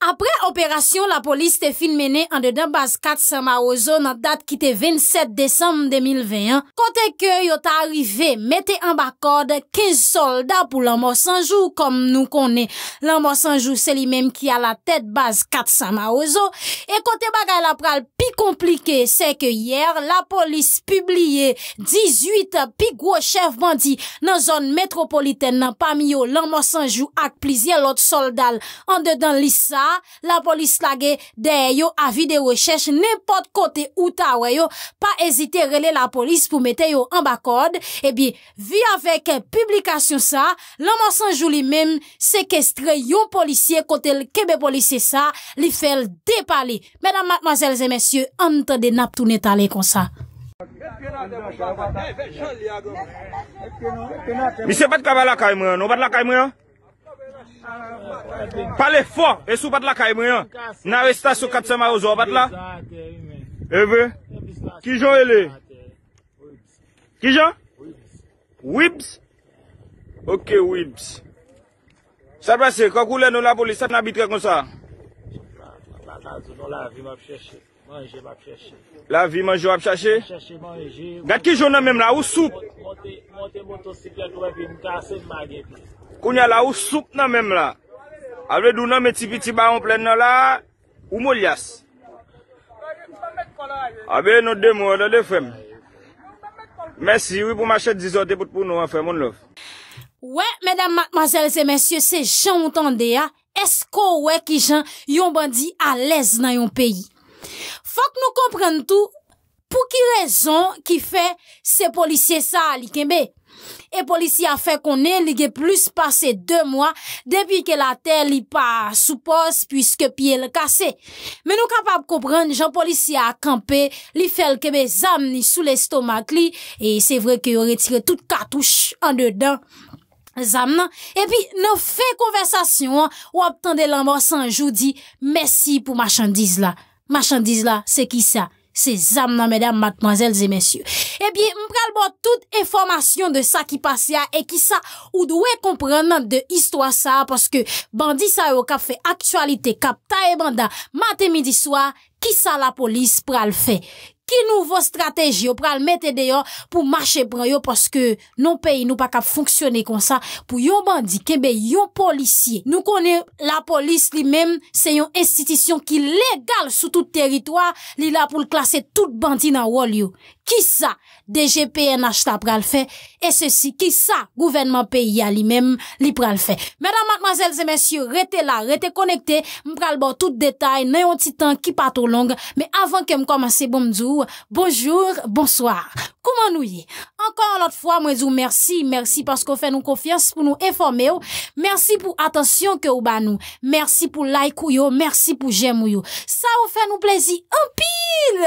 Apre operasyon, la polis te filmene an dedan base 4 Samaozo nan dat ki te 27 Desemm 2021. Kote ke yot a arrive mete an bakod 15 soldat pou lan monsanjou kom nou konen. Lan monsanjou se li menm ki a la tet base 4 Samaozo. E kote bagay la pral pi komplike se ke yer la polis publie 18 pi gwo chef bandi nan zon metropoliten nan pami yo lan monsanjou ak plizye lot soldal an dedan li sa La polis lage deye yo avi de rechèche Nèpot kote ou tawe yo Pa ezite rele la polis pou mette yo an bakod Ebi, vi avek publikasyon sa Laman Sanjou li men Sekestre yo polisye kote kebe polisye sa Li fel depali Mèdam matmazèl zè mèsyè Ante de nap tou netale kon sa Mise pat kabal la kay mwen, nou pat la kay mwen Palè fò, e sou pat la ka e mwen Nan resta sou katsè marozò, pat la E vè Kijon e lè Kijon Wibz Ok, wibz Sa basè, kwa kou lè nou la polis, sa nan bitre kon sa La vi manjè wap chache La vi manjè wap chache Gat kijon nan menm la, ou sou Monte motosiklet wepi, mkase mmanje pise Kounya la ou souk nan menm la. Avedou nan metipitiba an plen nan la, ou mol yas. Avedou nan de mou, nan de fem. Mersi, wou pou machet dizote pout pou nou an fem, moun lov. Wè, mèdame, maseleze, mèsyè, se jantande ya, esko wè ki jant yon bandi alèz nan yon peyi. Fòk nou komprenn tou, pou ki rezon ki fè se polisye sa alikèmbe? E polisi a fe konen li ge plus pase 2 mwa depi ke la tel li pa sou pos pwiske piye le kase. Men nou kapap koupren, jan polisi a kampe li fel kebe zam ni sou l'estomak li, e se vre ke yon retire tout katouche an dedan zam nan, e pi nou fe konversasyon ou aptan de l'anbos an jou di, mersi pou machandiz la, machandiz la se ki sa. Se zam nan, mèdam, matmanzèl, zè mèsyou. E eh bie, m pral bot tout informasyon de sa ki pase ya, e ki sa ou dwe kompran nan de histwa sa, paske bandi sa yo kap fe aktualite, kap ta e bandan, matè midi swa, ki sa la polis pral fe. Ki nouvo strateji yo pral mette deyo pou mache pran yo paske nou peyi nou pak ap fonksyone kon sa pou yon bandi kebe yon polisye. Nou konen la polis li men se yon institisyon ki legal sou tout teritwa li la pou l klase tout bandi nan wol yo. Ki sa DGPN achta pral fe? E se si, ki sa gouvenman peyi ya li mem li pral fe? Mèdame, mademazèlze, mèsyou, rete la, rete konekte, m pral bo tout detay, nè yon titan ki pato long, mè avan ke m komanse, bomdou, bonjour, bonsoir. Kouman nou ye? Ankon anot fwa, mwen djou mèrsi, mèrsi paskou fè nou konfians pou nou enfome ou, mèrsi pou atensyon ke ou ban nou, mèrsi pou laik ou yo, mèrsi pou jèm ou yo. Sa ou fè nou plezi, anpil!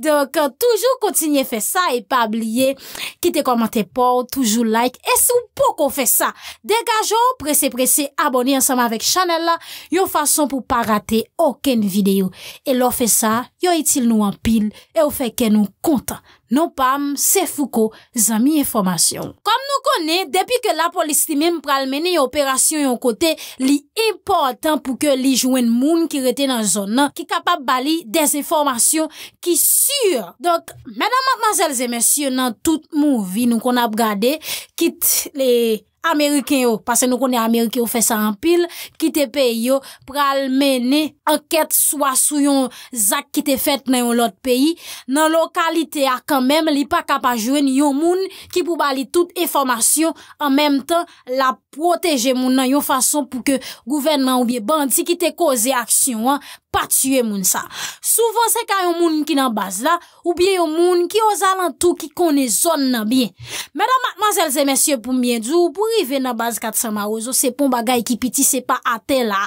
Donk, toujou kontinye Fè sa e pa abliye Kite komante pou Toujou like E sou pou kon fè sa Dega jò Presè presè Abonè ansama vek chanel la Yo fason pou pa rate Okèn videyo E lo fè sa Yo itil nou anpil E yo fè ken nou konta Nou pam, se fou ko zami informasyon. Kom nou kone, depi ke la polistimim pral mene yon operasyon yon kote, li importan pou ke li jwen moun ki rete nan zon nan, ki kapap bali des informasyon ki sur. Donk, mena manzel zemesye nan tout mou vi nou kon ap gade, kit le... Ameriken yo, pase nou konen Ameriken yo fe sa an pil, ki te pe yo pral mene anket swa sou yon zak ki te fet nan yon lot peyi, nan lokalite a kanmem li pa kapajwen yon moun ki pou bali tout informasyon an menm tan la proteje moun nan yon fason pou ke gouvenman ou biye bandi ki te koze aksyon patye moun sa Souvan se ka yon moun ki nan baz la ou biye yon moun ki oza lan tou ki kone zon nan biyen Mèdam, mademansèlze, mèsyè pou mbien djou pou Ou i ve nan baz kat sa ma ouzo, se pon bagay ki piti se pa ate la.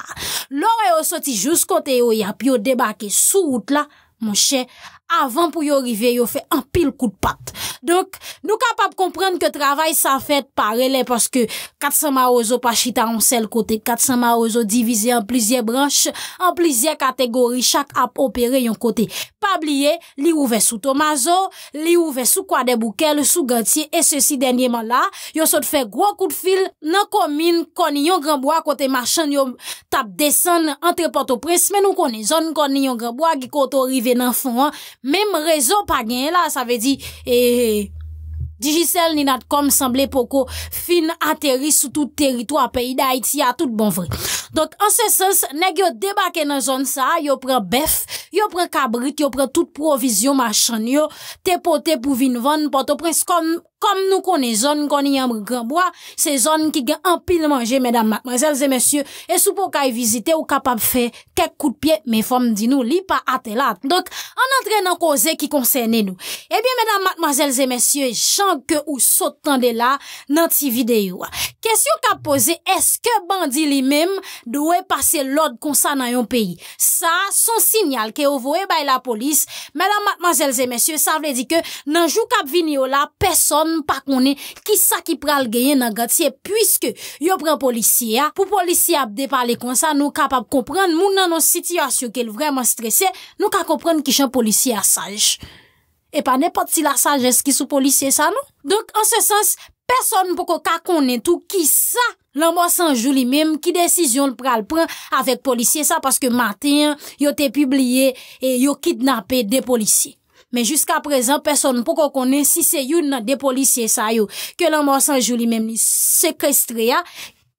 Lou re yo soti jous kote yo, ya pi yo debake sou out la, monshe. avan pou yo rive yo fe an pil kou de pat. Donk, nou kapap komprende ke travay sa fet parele, paske 400 ma ozo pa chita an sel kote, 400 ma ozo divize an plizye branche, an plizye kategori, chak ap opere yon kote. Pab liye, li ouve sou Tomazo, li ouve sou Kwa De Boukel, sou Gantye, e se si denye man la, yo sot fe gwa kou de fil nan komine, koni yon granboa kote machan, yo tap desen entrepoto pres, men nou koni zon, koni yon granboa ki koto rive nan fon an, Mem rezo pa gen la, sa ve di, e, e, e, digisel ni nat kom semble poko fin ateri sou tout teritwa peyi da Haiti a tout bon vre. Donk, an se sens, neg yo debake nan zon sa, yo pre bef, yo pre kabrit, yo pre tout provizyon machan yo, tepo tepo vinvan, poto pres kon... kom nou konen zon konen yon mouk anboa, se zon ki gen anpil manje, medan matmazelze mesye, e sou pou ka yi vizite ou kapap fe kek kout piye, me fom di nou li pa atelat. Donk, an antre nan koze ki konsene nou. Ebyen, eh medan matmazelze mesye, chanke ou sotande la nan ti videyo. Kesyon ka pose, eske bandi li mem dowe pase lod kon sa nan yon peyi? Sa, son sinyal ke ovoe bay la polis, medan matmazelze mesye, sa vle di ke nan jou kap vini yo la, peson pa konen ki sa ki pral geyen nan gatiye, pwiske yo pran polisye ya, pou polisye ap depale kon sa nou kapap kompran, moun nan sityasyon ke l vreman stresye, nou ka kompran ki chan polisye a saj epa nepot si la saj eski sou polisye sa nou, donk an se sens person pou ko ka konen tou ki sa l anman sanjou li mem ki desisyon pral pran avèk polisye sa, paske matin yo te publiye, e yo kidnapè de polisye men jiska prezan, person pou konen, si se yon nan de polisye sa yon, ke lan monsanjou li menm li sekestrea,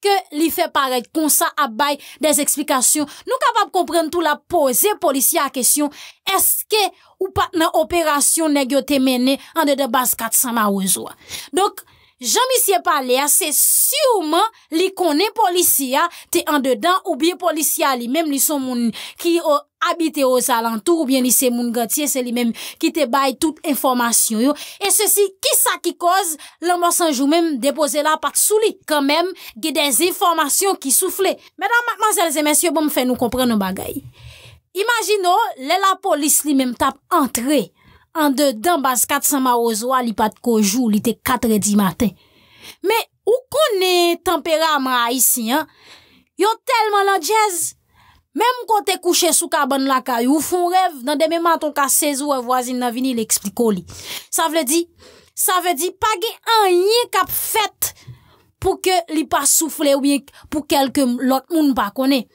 ke li fe paret kon sa abay des eksplikasyon, nou kapap kompren tout la pose polisye a kesyon, eske ou pat nan operasyon negyo temene an de debaz kat sa ma wazwa. Donk, jan mi siye palea, se syon, Piyouman li konen polisya te an dedan ou biye polisya li menm li son moun ki yo habite yo salantou ou bien li se moun gatiye se li menm ki te baye tout informasyon yo. E se si ki sa ki koz lan moun sanjou menm depoze la pat sou li kan menm ge de informasyon ki soufle. Medan manselze mensyo bon me fè nou kompran nou bagay. Imagino le la polis li menm tap entre an dedan bas kat sa ma ozwa li pat kojou li te katredi maten. Men. Ou konen temperama a isi, yo telman la jez, menm kon te kouche sou ka ban laka, ou fon rev, nan demenman ton ka sezou a e vwazin nan vini, li ekspliko li. Sa vle di, sa vle di, pa ge anye kap fet, pou ke li pa soufle ou bien pou kelke lot moun pa konen.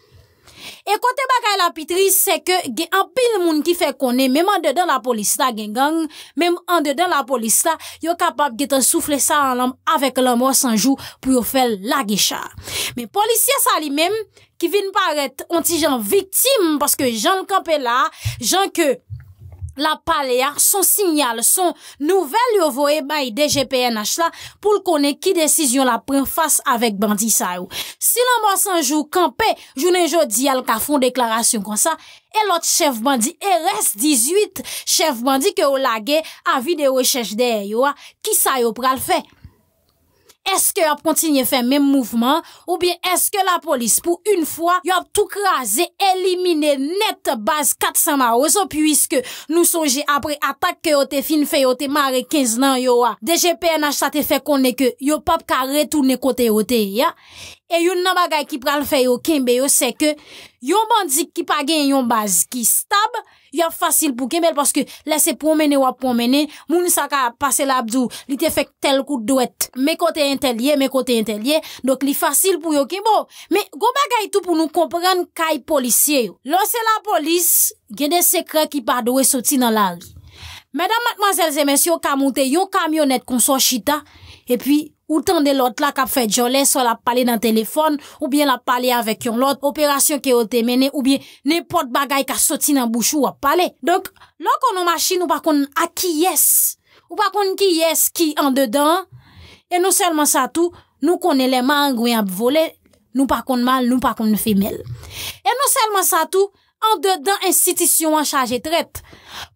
E kote bakay la pitri, se ke gen apil moun ki fe kone, mem an dedan la polista gen gang, mem an dedan la polista, yo kapap gen te soufle sa an lom avek lom wos anjou pou yo fel la gecha. Men polisye sa li men, ki vin paret onti jan vitim, paske jan kope la, jan ke... la paleyak, son sinyal, son nouvel yovoye bayi de GPNH la, pou l konen ki desisyon la pren fasy avèk bandi sa yo. Si l anman sanjou kanpe, jounen jodi yal ka fon deklarasyon kon sa, e lot chev bandi, e res 18 chev bandi ke ou lage avi de wechèj de eywa, ki sa yo pral fè. eske yo ap kontinye fe menm mouvman, ou bien eske la polis pou un fwa, yo ap toukraze, elimine net baz 400 marozon, pwiske nou sonje apre atak ke yo te fin fe, yo te mare 15 nan yo a, deje PNH sa te fe konen ke, yo pap ka retounen kote yo te ya, E yon nan bagay ki pral fè yon kembe yo se ke yon bandzik ki pa gen yon baz ki stab, yon fasil pou kemel paske lese promene wap promene, moun sa ka pase labdou, li te fèk tel kou dwet, me kote entelye, me kote entelye, dok li fasil pou yon kembo. Me go bagay tou pou nou kompran kaj polisye yo. Lose la polis, gen de sekre ki pa dowe soti nan lal. Mèdam matmazèl zè men, si yo kamoute yon kamyonet kon so chita, E pi, ou tan de lot la kap fè jolè, sou la pale nan telefon, ou bien la pale avèk yon lot, operasyon ki yo temene, ou bien ne pot bagay ka soti nan bouchou wap pale. Donk, lò konon mashi, nou pa konon aki yes, ou pa konon ki yes ki an dedan, e nou selman sa tou, nou konon eleman gwen ap vole, nou pa konon mal, nou pa konon femel. E nou selman sa tou, an de dan insitisyon an chaje tret.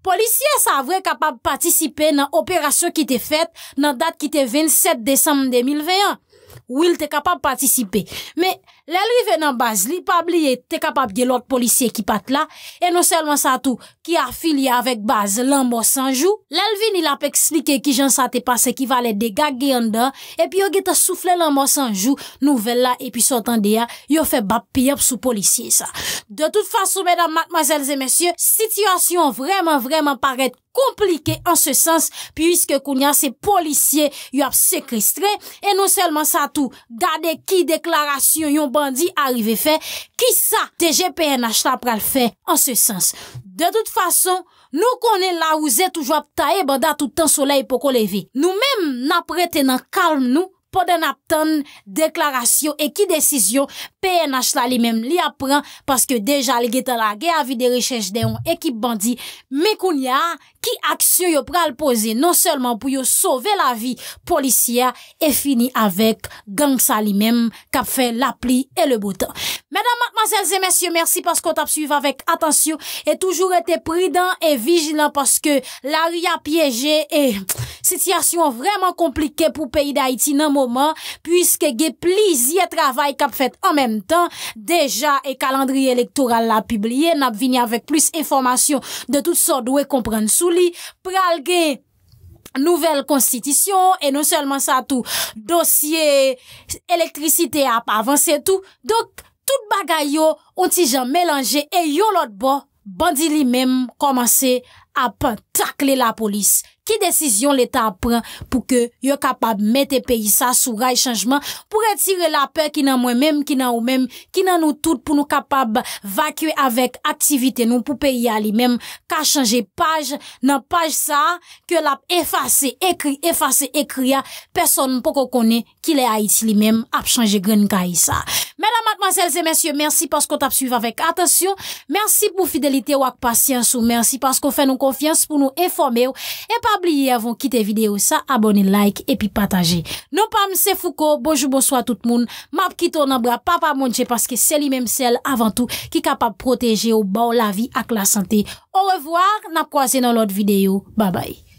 Polisye sa avre kapab patisipe nan operasyon ki te fet nan dat ki te 27 desemm 2021. Ou il te kapab patisipe Me lèlri ven nan baz Li pabliye te kapab ge lòt polisye ki pat la E nou selman sa tou Ki a fili avèk baz lan mòs anjou Lèlvin il ap ekslike ki jan sa te pase Ki valè de gag gen an dan E pi yo ge te souffle lan mòs anjou Nouvel la e pi sotan de ya Yo fe bap pi ap sou polisye sa De tout fason mèdam matmazèl zè mèsyè Sityasyon vreman vreman paret komplike an se sens, pwiske koun ya se policye yo ap non sekristre, e nou selman sa tou, dade ki deklarasyon yon bandi arive fe, ki sa teje PNH la pral fe an se sens. De tout fason, nou konen la ouze toujwa tae bada toutan solei poko leve. Nou mem na pretenan kalm nou, poden ap ton deklarasyon e ki desisyon, PNH la li mem li apren, paske deja li gete la ge avi de rechèche de yon ekip bandi, me koun ya koun ki aksyon yo pral pose, non selman pou yo sove la vi, polisyen, e fini avek, gang sa li mem, kap fe la pli, e le boutan. Mèdame, matmazèlze, mèsyon, mèrsi, paskou ta psuive, avek, atensyon, e toujou rete pridan, e vigilan, paske, la ria pyeje, e, sityasyon vreman komplike, pou peyi da Haiti, nan mouman, pwiske, ge pli zye travay, kap fet, an mèm tan, deja, e kalandri elektoral la publie, na pvini avek li pralge nouvel konstitisyon, e non selman sa tou dosye elektrisite ap avanse tou, dok tout bagay yo ontijan melange, e yo lot bo bandili mem komanse ap takle la polis. ki desisyon l'Etat pran pou ke yo kapab mette peyi sa sou ray chanjman pou retire la pey ki nan mwen menm, ki nan ou menm, ki nan nou tout pou nou kapab vakye avek aktivite nou pou peyi ali menm ka chanje paj nan paj sa ke lap efase ekri, efase ekri ya, person pou ko kone ki le a iti li menm ap chanje gren ka yi sa. Mèdamat masèlse, mèsyo, mèsyo, mèsyi paskou tap suyve avek. Atensyon, mèsyi pou fidelite wak pasyansou, mèsyi paskou fè nou konfians pou nou enfomew. Epa Abliye avon kite video sa, abone like epi pataje. Nou pam se fuko, bojou bojou a tout moun. Map ki ton nabra pa pa mounche paske seli menm sel avan tou ki kapab proteje ou baon la vi ak la sante. Ou revoar, nap kwa se nan lot video. Ba bay.